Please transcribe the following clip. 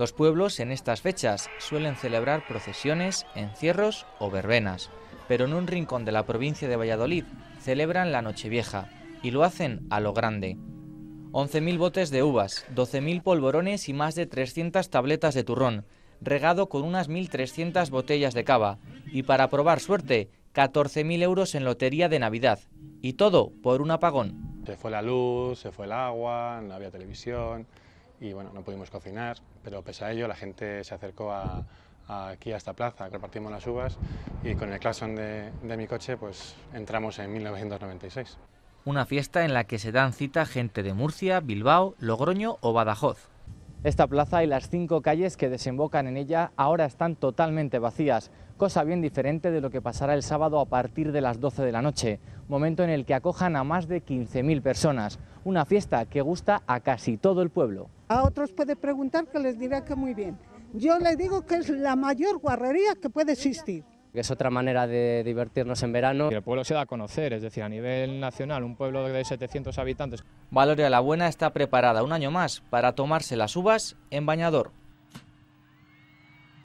Los pueblos en estas fechas suelen celebrar procesiones, encierros o verbenas, pero en un rincón de la provincia de Valladolid celebran la Nochevieja y lo hacen a lo grande. 11.000 botes de uvas, 12.000 polvorones y más de 300 tabletas de turrón, regado con unas 1.300 botellas de cava y para probar suerte 14.000 euros en lotería de Navidad y todo por un apagón. Se fue la luz, se fue el agua, no había televisión, y bueno, no pudimos cocinar, pero pese a ello la gente se acercó aquí a esta plaza, repartimos las uvas y con el claxon de, de mi coche pues entramos en 1996. Una fiesta en la que se dan cita gente de Murcia, Bilbao, Logroño o Badajoz. Esta plaza y las cinco calles que desembocan en ella ahora están totalmente vacías, cosa bien diferente de lo que pasará el sábado a partir de las 12 de la noche, momento en el que acojan a más de 15.000 personas, una fiesta que gusta a casi todo el pueblo. A otros puede preguntar que les dirá que muy bien. Yo les digo que es la mayor guarrería que puede existir que es otra manera de divertirnos en verano. El pueblo se da a conocer, es decir, a nivel nacional, un pueblo de 700 habitantes. Valoria la Buena está preparada un año más para tomarse las uvas en bañador.